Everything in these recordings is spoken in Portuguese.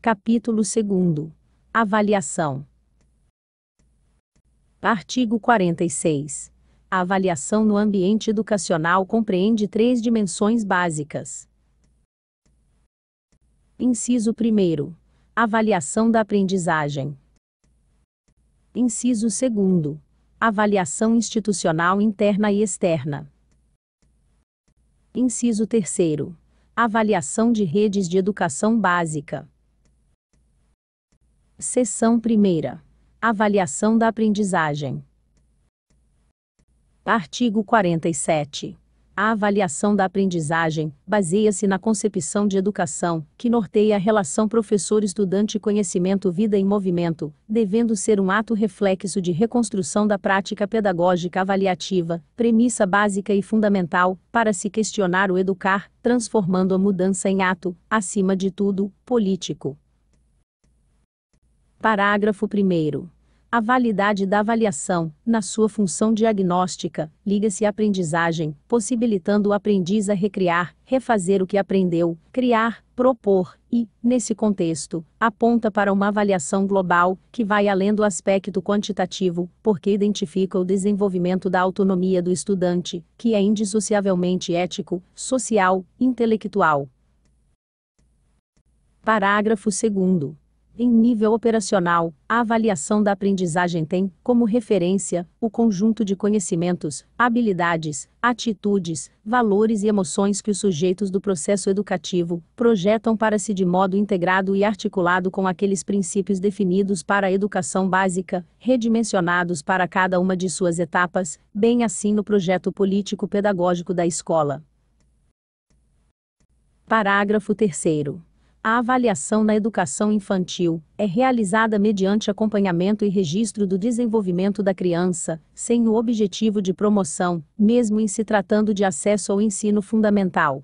Capítulo 2 Avaliação. Artigo 46. A avaliação no ambiente educacional compreende três dimensões básicas. Inciso 1. Avaliação da aprendizagem. Inciso 2. Avaliação institucional interna e externa. Inciso 3. Avaliação de redes de educação básica. Seção 1. Avaliação da aprendizagem. Artigo 47. A avaliação da aprendizagem baseia-se na concepção de educação, que norteia a relação professor-estudante conhecimento-vida em movimento, devendo ser um ato reflexo de reconstrução da prática pedagógica avaliativa, premissa básica e fundamental, para se questionar o educar, transformando a mudança em ato, acima de tudo, político. Parágrafo 1. A validade da avaliação, na sua função diagnóstica, liga-se à aprendizagem, possibilitando o aprendiz a recriar, refazer o que aprendeu, criar, propor e, nesse contexto, aponta para uma avaliação global, que vai além do aspecto quantitativo, porque identifica o desenvolvimento da autonomia do estudante, que é indissociavelmente ético, social, intelectual. Parágrafo 2. Em nível operacional, a avaliação da aprendizagem tem, como referência, o conjunto de conhecimentos, habilidades, atitudes, valores e emoções que os sujeitos do processo educativo projetam para si de modo integrado e articulado com aqueles princípios definidos para a educação básica, redimensionados para cada uma de suas etapas, bem assim no projeto político-pedagógico da escola. Parágrafo 3. A avaliação na educação infantil é realizada mediante acompanhamento e registro do desenvolvimento da criança, sem o objetivo de promoção, mesmo em se tratando de acesso ao ensino fundamental.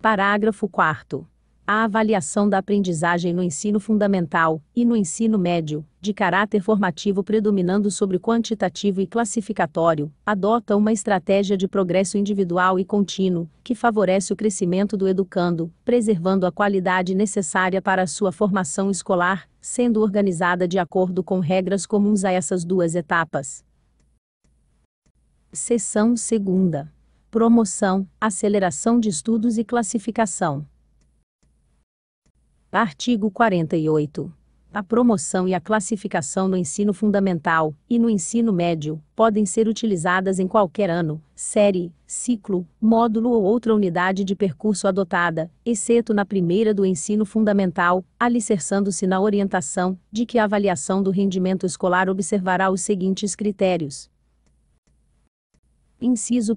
Parágrafo 4 a avaliação da aprendizagem no ensino fundamental e no ensino médio, de caráter formativo predominando sobre quantitativo e classificatório, adota uma estratégia de progresso individual e contínuo, que favorece o crescimento do educando, preservando a qualidade necessária para a sua formação escolar, sendo organizada de acordo com regras comuns a essas duas etapas. Seção 2 Promoção, aceleração de estudos e classificação. Artigo 48. A promoção e a classificação no ensino fundamental e no ensino médio podem ser utilizadas em qualquer ano, série, ciclo, módulo ou outra unidade de percurso adotada, exceto na primeira do ensino fundamental, alicerçando-se na orientação de que a avaliação do rendimento escolar observará os seguintes critérios. Inciso 1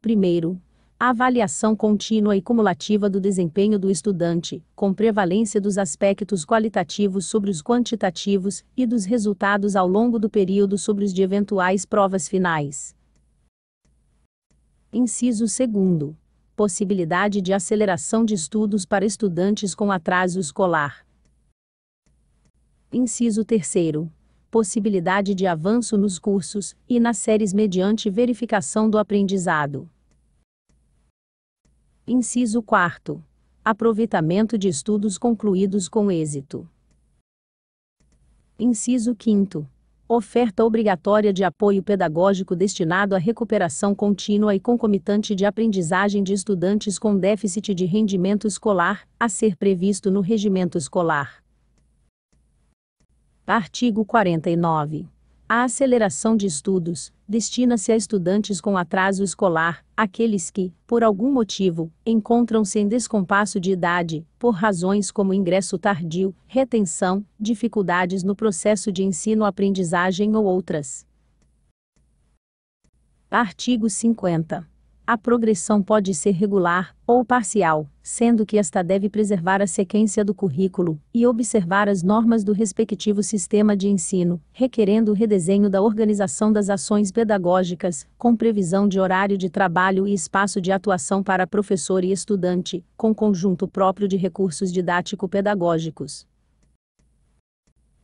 a avaliação contínua e cumulativa do desempenho do estudante, com prevalência dos aspectos qualitativos sobre os quantitativos e dos resultados ao longo do período sobre os de eventuais provas finais. Inciso 2. Possibilidade de aceleração de estudos para estudantes com atraso escolar. Inciso 3 possibilidade de avanço nos cursos e nas séries mediante verificação do aprendizado. Inciso 4. Aproveitamento de estudos concluídos com êxito. Inciso 5. Oferta obrigatória de apoio pedagógico destinado à recuperação contínua e concomitante de aprendizagem de estudantes com déficit de rendimento escolar, a ser previsto no regimento escolar. Artigo 49. A aceleração de estudos, destina-se a estudantes com atraso escolar, aqueles que, por algum motivo, encontram-se em descompasso de idade, por razões como ingresso tardio, retenção, dificuldades no processo de ensino-aprendizagem ou outras. Artigo 50. A progressão pode ser regular ou parcial, sendo que esta deve preservar a sequência do currículo e observar as normas do respectivo sistema de ensino, requerendo o redesenho da organização das ações pedagógicas, com previsão de horário de trabalho e espaço de atuação para professor e estudante, com conjunto próprio de recursos didático-pedagógicos.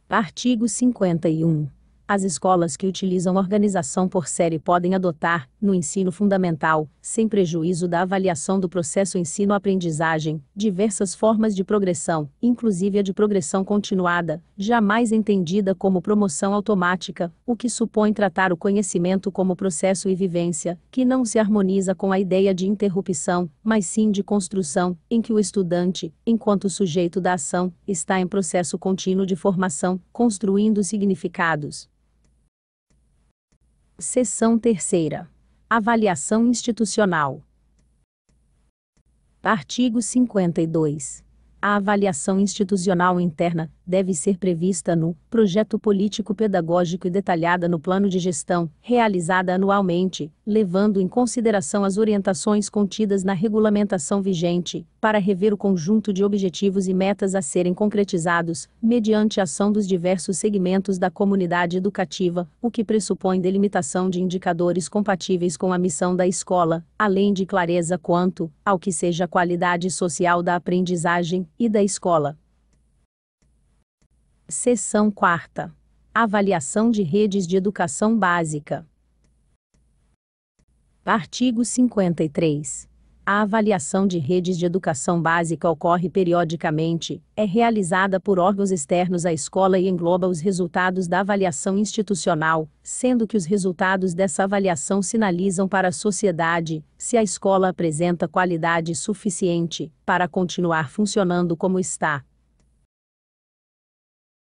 Artigo 51. As escolas que utilizam organização por série podem adotar, no ensino fundamental, sem prejuízo da avaliação do processo ensino-aprendizagem, diversas formas de progressão, inclusive a de progressão continuada, jamais entendida como promoção automática, o que supõe tratar o conhecimento como processo e vivência, que não se harmoniza com a ideia de interrupção, mas sim de construção, em que o estudante, enquanto sujeito da ação, está em processo contínuo de formação, construindo significados. Seção terceira. Avaliação institucional. Artigo 52. A avaliação institucional interna deve ser prevista no projeto político pedagógico e detalhada no plano de gestão, realizada anualmente, levando em consideração as orientações contidas na regulamentação vigente, para rever o conjunto de objetivos e metas a serem concretizados, mediante a ação dos diversos segmentos da comunidade educativa, o que pressupõe delimitação de indicadores compatíveis com a missão da escola, além de clareza quanto ao que seja a qualidade social da aprendizagem e da escola. Seção 4. Avaliação de redes de educação básica. Artigo 53. A avaliação de redes de educação básica ocorre periodicamente, é realizada por órgãos externos à escola e engloba os resultados da avaliação institucional, sendo que os resultados dessa avaliação sinalizam para a sociedade se a escola apresenta qualidade suficiente para continuar funcionando como está,